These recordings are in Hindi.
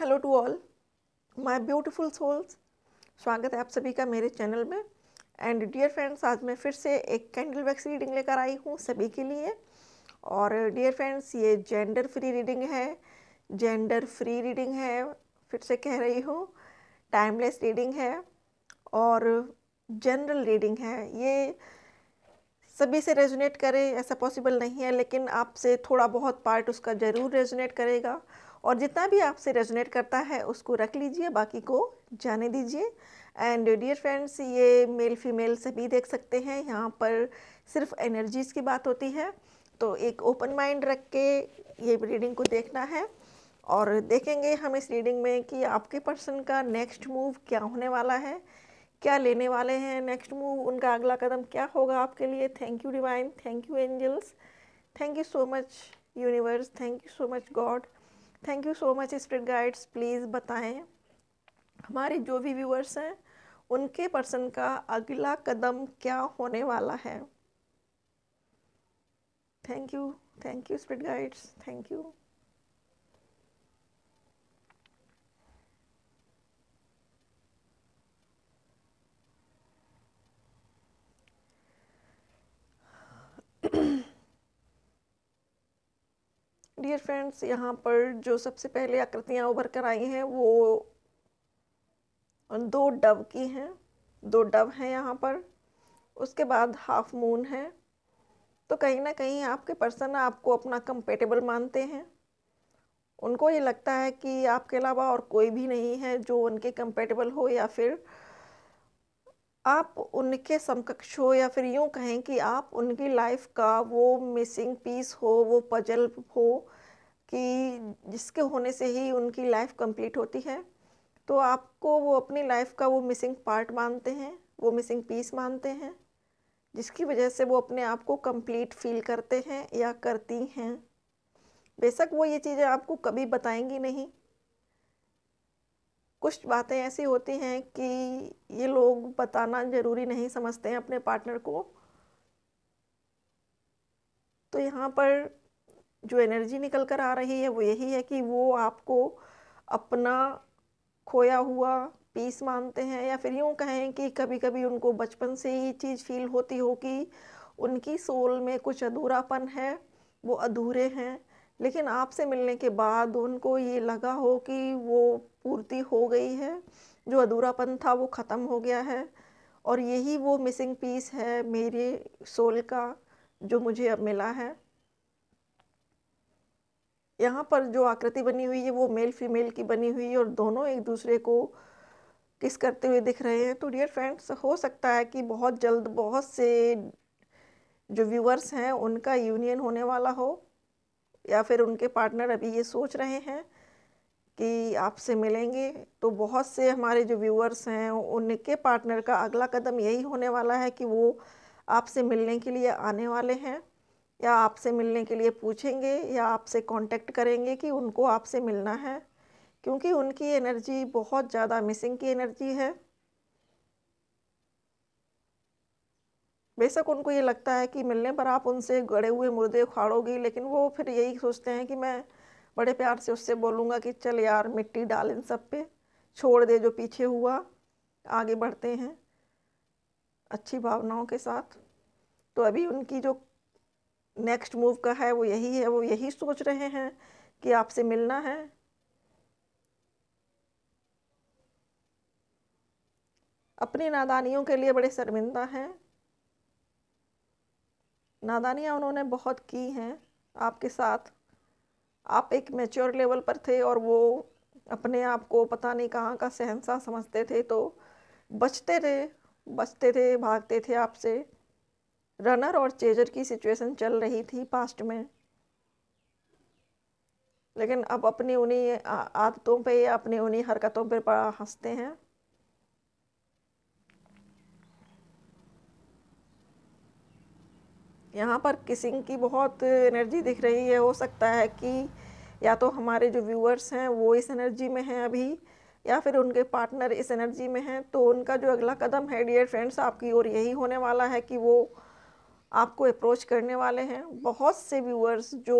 hello to all my beautiful souls स्वागत है आप सभी का मेरे चैनल में एंड डियर फ्रेंड्स आज मैं फिर से एक कैंडल वैक्स रीडिंग लेकर आई हूँ सभी के लिए और डियर फ्रेंड्स ये जेंडर फ्री रीडिंग है जेंडर फ्री रीडिंग है फिर से कह रही हूँ टाइमलेस रीडिंग है और जनरल रीडिंग है ये सभी से रेजुनेट करे ऐसा पॉसिबल नहीं है लेकिन आपसे थोड़ा बहुत पार्ट उसका ज़रूर रेजुनेट करेगा और जितना भी आपसे रेजोनेट करता है उसको रख लीजिए बाकी को जाने दीजिए एंड डियर फ्रेंड्स ये मेल फीमेल सभी देख सकते हैं यहाँ पर सिर्फ एनर्जीज़ की बात होती है तो एक ओपन माइंड रख के ये रीडिंग को देखना है और देखेंगे हम इस रीडिंग में कि आपके पर्सन का नेक्स्ट मूव क्या होने वाला है क्या लेने वाले हैं नेक्स्ट मूव उनका अगला कदम क्या होगा आपके लिए thank you divine thank you angels thank you so much universe thank you so much God thank you so much spirit guides please बताएं हमारे जो भी व्यूअर्स हैं उनके पर्सन का अगला कदम क्या होने वाला है thank you thank you spirit guides thank you dear friends यहाँ पर जो सबसे पहले आकृतियाँ उभर कर आई हैं वो दो डव की हैं दो डव हैं यहाँ पर उसके बाद हाफ मून है तो कहीं ना कहीं आपके पर्सन आपको अपना कंपेटेबल मानते हैं उनको ये लगता है कि आपके अलावा और कोई भी नहीं है जो उनके कंपेटेबल हो या फिर आप उनके समकक्ष हो या फिर यूँ कहें कि आप उनकी लाइफ का वो मिसिंग पीस हो वो पजल हो कि जिसके होने से ही उनकी लाइफ कंप्लीट होती है तो आपको वो अपनी लाइफ का वो मिसिंग पार्ट मानते हैं वो मिसिंग पीस मानते हैं जिसकी वजह से वो अपने आप को कंप्लीट फील करते हैं या करती हैं बेशक वो ये चीज़ें आपको कभी बताएंगी नहीं कुछ बातें ऐसी होती हैं कि ये लोग बताना ज़रूरी नहीं समझते हैं अपने पार्टनर को तो यहाँ पर जो एनर्जी निकल कर आ रही है वो यही है कि वो आपको अपना खोया हुआ पीस मानते हैं या फिर यूँ कहें कि कभी कभी उनको बचपन से ही चीज़ फील होती हो कि उनकी सोल में कुछ अधूरापन है वो अधूरे हैं लेकिन आपसे मिलने के बाद उनको ये लगा हो कि वो पूर्ति हो गई है जो अधूरापन था वो ख़त्म हो गया है और यही वो मिसिंग पीस है मेरे सोल का जो मुझे अब मिला है यहाँ पर जो आकृति बनी हुई है वो मेल फीमेल की बनी हुई है और दोनों एक दूसरे को किस करते हुए दिख रहे हैं तो डियर फ्रेंड्स हो सकता है कि बहुत जल्द बहुत से जो व्यूअर्स हैं उनका यूनियन होने वाला हो या फिर उनके पार्टनर अभी ये सोच रहे हैं कि आपसे मिलेंगे तो बहुत से हमारे जो व्यूअर्स हैं उनके पार्टनर का अगला कदम यही होने वाला है कि वो आपसे मिलने के लिए आने वाले हैं या आपसे मिलने के लिए पूछेंगे या आपसे कांटेक्ट करेंगे कि उनको आपसे मिलना है क्योंकि उनकी एनर्जी बहुत ज़्यादा मिसिंग की एनर्जी है बेशक उनको ये लगता है कि मिलने पर आप उनसे गड़े हुए मुर्दे उखाड़ोगी लेकिन वो फिर यही सोचते हैं कि मैं बड़े प्यार से उससे बोलूँगा कि चल यार मिट्टी डाल इन सब पे छोड़ दे जो पीछे हुआ आगे बढ़ते हैं अच्छी भावनाओं के साथ तो अभी उनकी जो नेक्स्ट मूव का है वो यही है वो यही सोच रहे हैं कि आपसे मिलना है अपनी नादानियों के लिए बड़े शर्मिंदा हैं नादानियाँ उन्होंने बहुत की हैं आपके साथ आप एक मेच्योर लेवल पर थे और वो अपने आप को पता नहीं कहाँ का सहनसा समझते थे तो बचते थे बचते थे भागते थे आपसे रनर और चेजर की सिचुएशन चल रही थी पास्ट में लेकिन अब अपनी उन्हीं आदतों पे अपनी उन्हीं हरकतों पर बड़ा हंसते हैं यहाँ पर किसिंग की बहुत एनर्जी दिख रही है हो सकता है कि या तो हमारे जो व्यूअर्स हैं वो इस एनर्जी में हैं अभी या फिर उनके पार्टनर इस एनर्जी में हैं तो उनका जो अगला कदम है डियर फ्रेंड्स आपकी ओर यही होने वाला है कि वो आपको अप्रोच करने वाले हैं बहुत से व्यूअर्स जो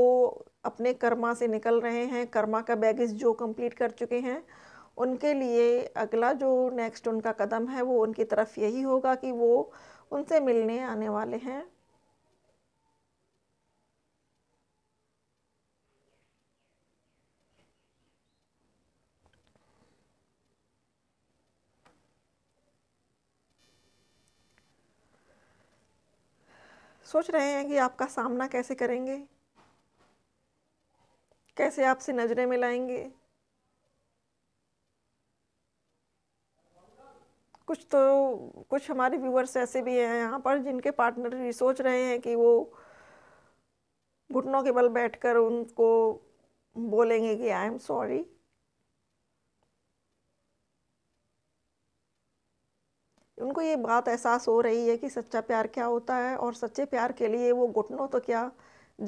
अपने कर्मा से निकल रहे हैं कर्मा का बैगेज जो कंप्लीट कर चुके हैं उनके लिए अगला जो नेक्स्ट उनका कदम है वो उनकी तरफ यही होगा कि वो उनसे मिलने आने वाले हैं सोच रहे हैं कि आपका सामना कैसे करेंगे कैसे आपसे नज़रें मिलाएंगे कुछ तो कुछ हमारे व्यूअर्स ऐसे भी हैं यहाँ पर जिनके पार्टनर भी सोच रहे हैं कि वो घुटनों के बल बैठकर उनको बोलेंगे कि आई एम सॉरी उनको ये बात एहसास हो रही है कि सच्चा प्यार क्या होता है और सच्चे प्यार के लिए वो घुटनों तो क्या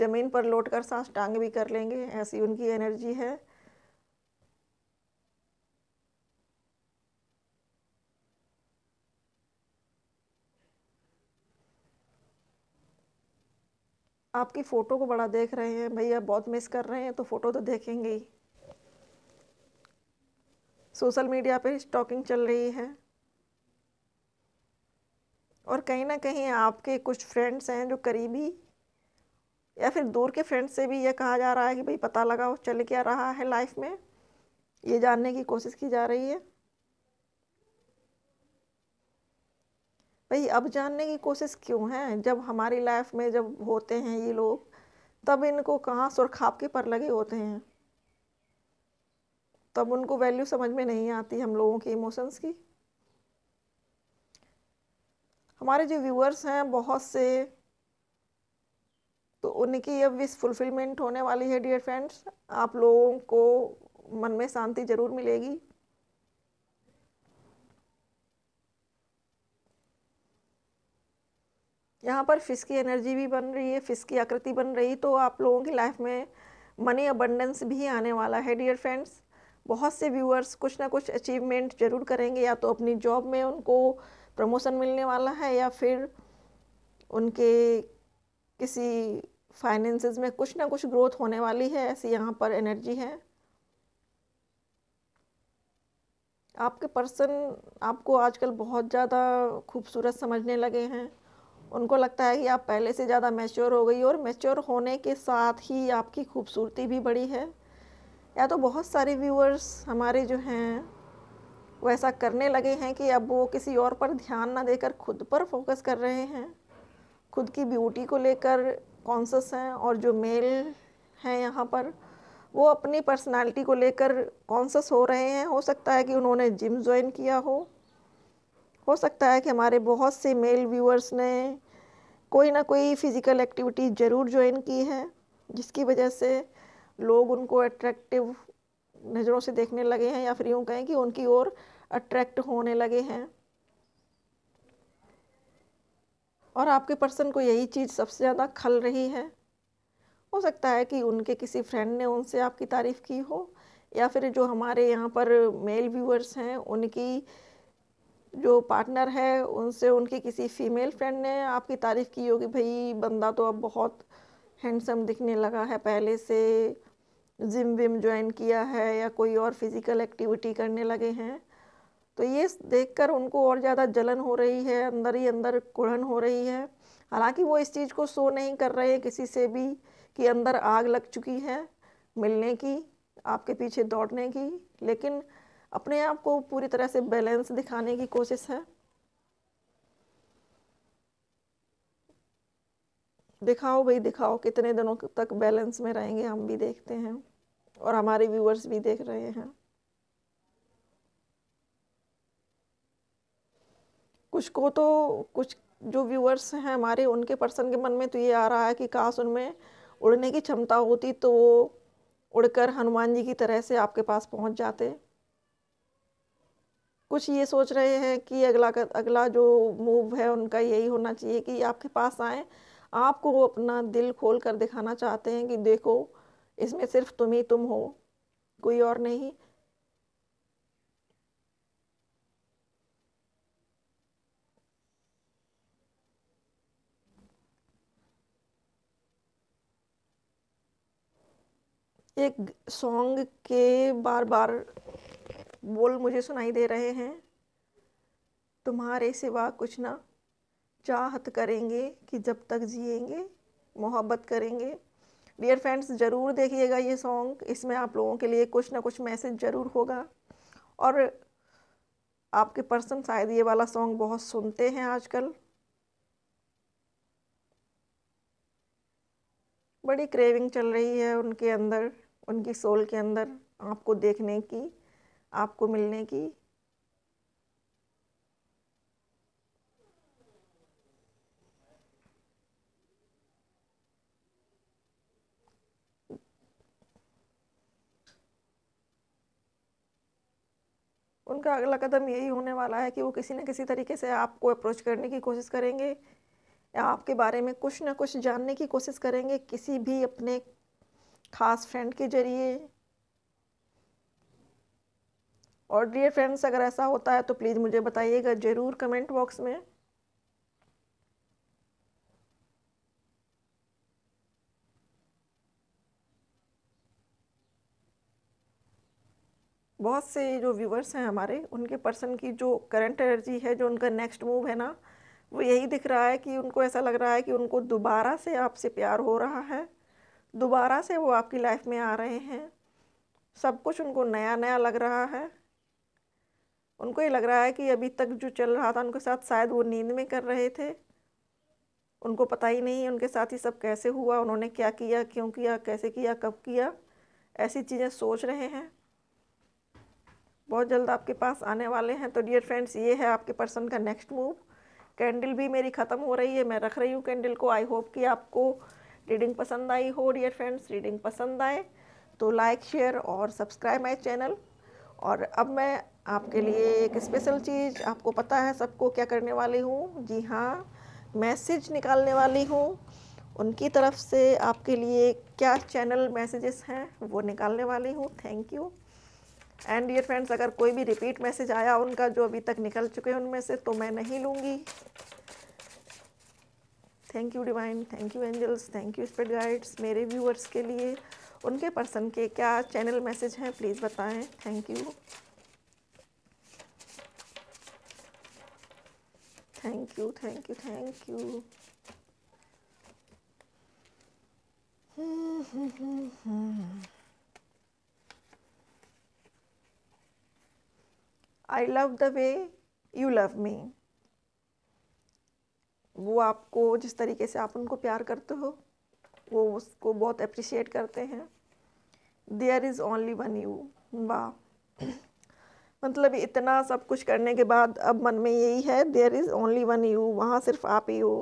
ज़मीन पर लौट कर सांस टांग भी कर लेंगे ऐसी उनकी एनर्जी है आपकी फ़ोटो को बड़ा देख रहे हैं भैया बहुत मिस कर रहे हैं तो फ़ोटो तो देखेंगे ही सोशल मीडिया पे स्टॉकिंग चल रही है और कहीं ना कहीं आपके कुछ फ्रेंड्स हैं जो करीबी या फिर दूर के फ्रेंड्स से भी यह कहा जा रहा है कि भाई पता लगाओ चल क्या रहा है लाइफ में ये जानने की कोशिश की जा रही है भाई अब जानने की कोशिश क्यों है जब हमारी लाइफ में जब होते हैं ये लोग तब इनको कहाँ सुरखाप के पर लगे होते हैं तब उनको वैल्यू समझ में नहीं आती हम लोगों के इमोशंस की हमारे जो व्यूअर्स हैं बहुत से तो उनकी अब विश फुलफिलमेंट होने वाली है डियर फ्रेंड्स आप लोगों को मन में शांति ज़रूर मिलेगी यहाँ पर फिश की एनर्जी भी बन रही है फिश की आकृति बन रही तो आप लोगों की लाइफ में मनी अबंडेंस भी आने वाला है डियर फ्रेंड्स बहुत से व्यूअर्स कुछ ना कुछ अचीवमेंट जरूर करेंगे या तो अपनी जॉब में उनको प्रमोशन मिलने वाला है या फिर उनके किसी फाइनेंसेस में कुछ ना कुछ ग्रोथ होने वाली है ऐसी यहाँ पर एनर्जी है आपके पर्सन आपको आजकल बहुत ज़्यादा खूबसूरत समझने लगे हैं उनको लगता है कि आप पहले से ज़्यादा मैच्योर हो गई और मैच्योर होने के साथ ही आपकी खूबसूरती भी बढ़ी है या तो बहुत सारे व्यूअर्स हमारे जो हैं वो ऐसा करने लगे हैं कि अब वो किसी और पर ध्यान ना देकर खुद पर फोकस कर रहे हैं खुद की ब्यूटी को लेकर कॉन्सस हैं और जो मेल हैं यहाँ पर वो अपनी पर्सनालिटी को लेकर कॉन्सस हो रहे हैं हो सकता है कि उन्होंने जिम ज्वाइन किया हो हो सकता है कि हमारे बहुत से मेल व्यूअर्स ने कोई ना कोई फ़िज़िकल एक्टिविटी ज़रूर ज्वाइन की है जिसकी वजह से लोग उनको अट्रैक्टिव नज़रों से देखने लगे हैं या फिर यूँ कहें कि उनकी ओर अट्रैक्ट होने लगे हैं और आपके पर्सन को यही चीज़ सबसे ज़्यादा खल रही है हो सकता है कि उनके किसी फ्रेंड ने उनसे आपकी तारीफ़ की हो या फिर जो हमारे यहाँ पर मेल व्यूअर्स हैं उनकी जो पार्टनर है उनसे उनकी किसी फ़ीमेल फ्रेंड ने आपकी तारीफ़ की होगी भाई बंदा तो अब बहुत हैंडसम दिखने लगा है पहले से जिम विम ज्वाइन किया है या कोई और फिज़िकल एक्टिविटी करने लगे हैं तो ये देखकर उनको और ज़्यादा जलन हो रही है अंदर ही अंदर कुढ़न हो रही है हालांकि वो इस चीज़ को शो नहीं कर रहे हैं किसी से भी कि अंदर आग लग चुकी है मिलने की आपके पीछे दौड़ने की लेकिन अपने आप को पूरी तरह से बैलेंस दिखाने की कोशिश है दिखाओ भाई दिखाओ कितने दिनों तक बैलेंस में रहेंगे हम भी देखते हैं और हमारे व्यूअर्स भी देख रहे हैं कुछ को तो कुछ जो व्यूअर्स हैं हमारे उनके पर्सन के मन में तो ये आ रहा है कि काश उनमें उड़ने की क्षमता होती तो वो उड़कर हनुमान जी की तरह से आपके पास पहुंच जाते कुछ ये सोच रहे हैं कि अगला अगला जो मूव है उनका यही होना चाहिए कि आपके पास आए आपको वो अपना दिल खोल कर दिखाना चाहते हैं कि देखो इसमें सिर्फ तुम ही तुम हो कोई और नहीं एक सॉन्ग के बार बार बोल मुझे सुनाई दे रहे हैं तुम्हारे सिवा कुछ ना चाहत करेंगे कि जब तक जिएंगे मोहब्बत करेंगे डियर फ्रेंड्स ज़रूर देखिएगा ये सॉन्ग इसमें आप लोगों के लिए कुछ ना कुछ मैसेज ज़रूर होगा और आपके पर्सन शायद ये वाला सॉन्ग बहुत सुनते हैं आजकल बड़ी क्रेविंग चल रही है उनके अंदर उनकी सोल के अंदर आपको देखने की आपको मिलने की उनका अगला कदम यही होने वाला है कि वो किसी न किसी तरीके से आपको अप्रोच करने की कोशिश करेंगे या आपके बारे में कुछ ना कुछ जानने की कोशिश करेंगे किसी भी अपने खास फ्रेंड के जरिए और डियर फ्रेंड्स अगर ऐसा होता है तो प्लीज़ मुझे बताइएगा ज़रूर कमेंट बॉक्स में बहुत से जो व्यूवर्स हैं हमारे उनके पर्सन की जो करंट एनर्जी है जो उनका नेक्स्ट मूव है ना वो यही दिख रहा है कि उनको ऐसा लग रहा है कि उनको दोबारा से आपसे प्यार हो रहा है दोबारा से वो आपकी लाइफ में आ रहे हैं सब कुछ उनको नया नया लग रहा है उनको ये लग रहा है कि अभी तक जो चल रहा था उनके साथ शायद वो नींद में कर रहे थे उनको पता ही नहीं उनके साथ ही सब कैसे हुआ उन्होंने क्या किया क्यों किया कैसे किया कब किया ऐसी चीज़ें सोच रहे हैं बहुत जल्द आपके पास आने वाले हैं तो डियर फ्रेंड्स ये है आपके पर्सन का नेक्स्ट मूव कैंडल भी मेरी ख़त्म हो रही है मैं रख रही हूँ कैंडल को आई होप कि आपको रीडिंग पसंद आई हो डियर फ्रेंड्स रीडिंग पसंद आए तो लाइक शेयर और सब्सक्राइब माई चैनल और अब मैं आपके लिए एक स्पेशल चीज़ आपको पता है सबको क्या करने वाली हूँ जी हाँ मैसेज निकालने वाली हूँ उनकी तरफ से आपके लिए क्या चैनल मैसेजेस हैं वो निकालने वाली हूँ thank you and dear friends अगर कोई भी रिपीट मैसेज आया उनका जो अभी तक निकल चुके हैं उनमें से तो मैं नहीं लूँगी thank you divine thank you angels thank you spirit guides मेरे व्यूअर्स के लिए उनके पर्सन के क्या चैनल मैसेज हैं प्लीज़ बताएं thank you thank you thank you thank you I love the way you love me वो आपको जिस तरीके से आप उनको प्यार करते हो वो उसको बहुत अप्रिशिएट करते हैं there is only one you वाह मतलब इतना सब कुछ करने के बाद अब मन में यही है there is only one you वहाँ सिर्फ आप ही हो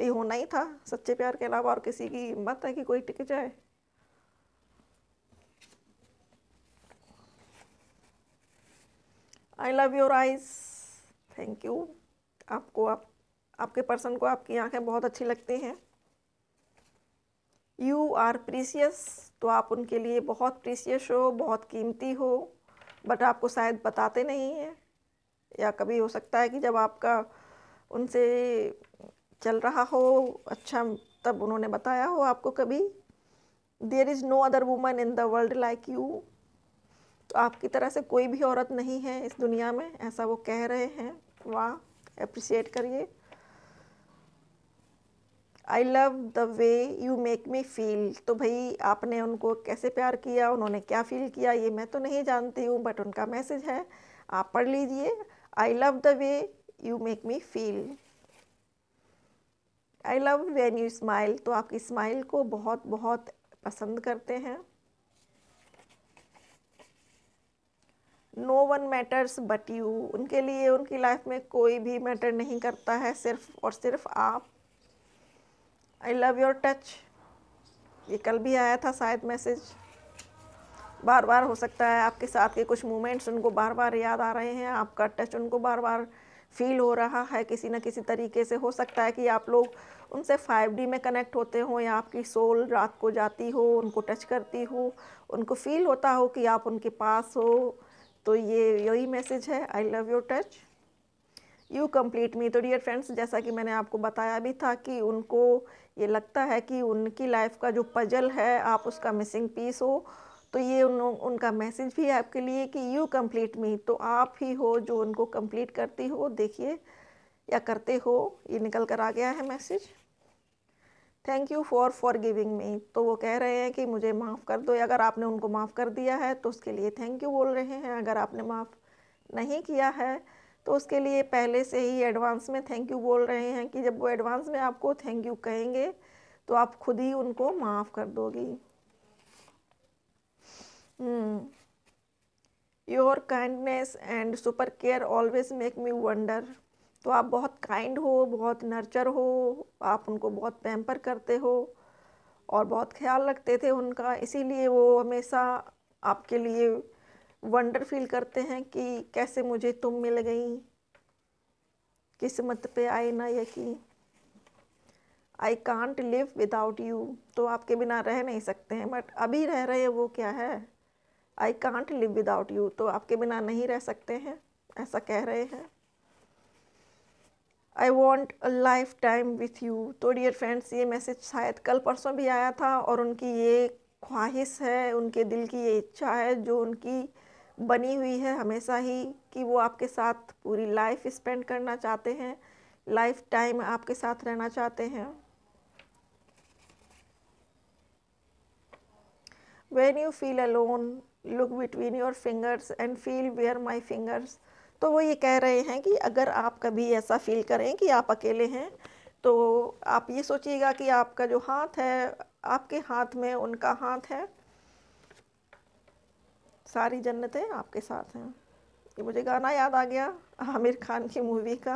ये होना ही था सच्चे प्यार के अलावा और किसी की हिम्मत है कि कोई टिक जाए I love your eyes thank you आपको आप आपके पर्सन को आपकी आंखें बहुत अच्छी लगती हैं यू आर प्रीसियस तो आप उनके लिए बहुत प्रीसियस हो बहुत कीमती हो बट आपको शायद बताते नहीं हैं या कभी हो सकता है कि जब आपका उनसे चल रहा हो अच्छा तब उन्होंने बताया हो आपको कभी there is no other woman in the world like you तो आपकी तरह से कोई भी औरत नहीं है इस दुनिया में ऐसा वो कह रहे हैं वाह अप्रिसिएट करिए I love the way you make me feel तो भाई आपने उनको कैसे प्यार किया उन्होंने क्या फील किया ये मैं तो नहीं जानती हूँ बट उनका मैसेज है आप पढ़ लीजिए I love the way you make me feel I love when you smile तो आपकी स्माइल को बहुत बहुत पसंद करते हैं no one matters but you उनके लिए उनकी लाइफ में कोई भी मैटर नहीं करता है सिर्फ और सिर्फ आप आई लव योर टच ये कल भी आया था शायद मैसेज बार बार हो सकता है आपके साथ के कुछ मोमेंट्स उनको बार बार याद आ रहे हैं आपका टच उनको बार बार फील हो रहा है किसी ना किसी तरीके से हो सकता है कि आप लोग उनसे 5D में कनेक्ट होते हो या आपकी सोल रात को जाती हो उनको टच करती हो उनको फील होता हो कि आप उनके पास हो तो ये यही मैसेज है I love your touch you complete me तो डियर फ्रेंड्स जैसा कि मैंने आपको बताया भी था कि उनको ये लगता है कि उनकी लाइफ का जो पजल है आप उसका मिसिंग पीस हो तो ये उन उनका मैसेज भी है आपके लिए कि यू कंप्लीट मी तो आप ही हो जो उनको कंप्लीट करती हो देखिए या करते हो ये निकल कर आ गया है message thank you for for giving me तो वो कह रहे हैं कि मुझे माफ़ कर दो अगर आपने उनको माफ़ कर दिया है तो उसके लिए थैंक यू बोल रहे हैं अगर आपने माफ़ नहीं किया है तो उसके लिए पहले से ही एडवांस में थैंक यू बोल रहे हैं कि जब वो एडवांस में आपको थैंक यू कहेंगे तो आप खुद ही उनको माफ़ कर दोगी your kindness and super care always make me wonder तो आप बहुत काइंड हो बहुत नर्चर हो आप उनको बहुत पैम्पर करते हो और बहुत ख्याल रखते थे उनका इसीलिए वो हमेशा आपके लिए वंडर फील करते हैं कि कैसे मुझे तुम मिल गई किस्मत पे आए ना यकीन I can't live without you तो आपके बिना रह नहीं सकते हैं बट अभी रह रहे हैं वो क्या है I can't live without you तो आपके बिना नहीं रह सकते हैं ऐसा कह रहे हैं I want a lifetime with you तो डियर फ्रेंड्स ये मैसेज शायद कल परसों भी आया था और उनकी ये ख्वाहिश है उनके दिल की ये इच्छा है जो उनकी बनी हुई है हमेशा ही कि वो आपके साथ पूरी लाइफ स्पेंड करना चाहते हैं लाइफ टाइम आपके साथ रहना चाहते हैं when you feel alone look between your fingers and feel where my fingers तो वो ये कह रहे हैं कि अगर आप कभी ऐसा फील करें कि आप अकेले हैं तो आप ये सोचिएगा कि आपका जो हाथ है आपके हाथ में उनका हाथ है सारी जन्नतें आपके साथ हैं ये मुझे गाना याद आ गया आमिर खान की मूवी का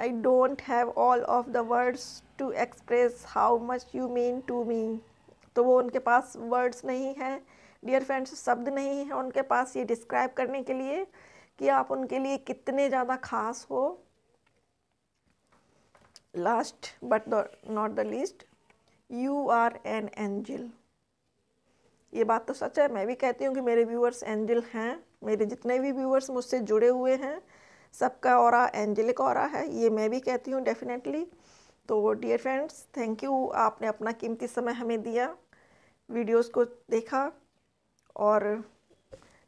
I don't have all of the words to express how much you mean to me तो वो उनके पास वर्ड्स नहीं हैं डियर फ्रेंड्स शब्द नहीं हैं उनके पास ये डिस्क्राइब करने के लिए कि आप उनके लिए कितने ज़्यादा खास हो last but not the least you are an angel ये बात तो सच है मैं भी कहती हूँ कि मेरे व्यूअर्स एंजल हैं मेरे जितने भी व्यूअर्स मुझसे जुड़े हुए हैं सबका और एंजलिक और है ये मैं भी कहती हूँ डेफिनेटली तो डियर फ्रेंड्स थैंक यू आपने अपना कीमती समय हमें दिया वीडियोस को देखा और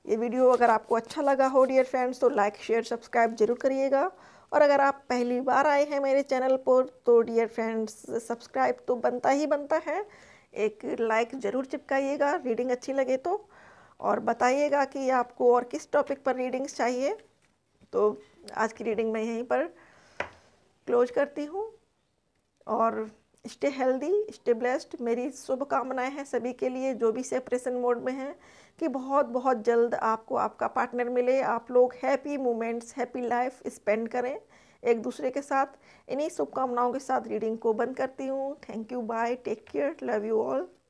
ये वीडियो अगर आपको अच्छा लगा हो डियर फ्रेंड्स तो लाइक शेयर सब्सक्राइब जरूर करिएगा और अगर आप पहली बार आए हैं मेरे चैनल पर तो डियर फ्रेंड्स सब्सक्राइब तो बनता ही बनता है एक लाइक ज़रूर चिपकाइएगा रीडिंग अच्छी लगे तो और बताइएगा कि आपको और किस टॉपिक पर रीडिंग्स चाहिए तो आज की रीडिंग मैं यहीं पर क्लोज करती हूँ और स्टे हेल्दी स्टे ब्लेस्ड मेरी शुभकामनाएं हैं सभी के लिए जो भी सेपरेशन मोड में हैं कि बहुत बहुत जल्द आपको आपका पार्टनर मिले आप लोग happy moments happy life spend करें एक दूसरे के साथ इन्हीं शुभकामनाओं के साथ रीडिंग को बंद करती हूँ thank you bye take care love you all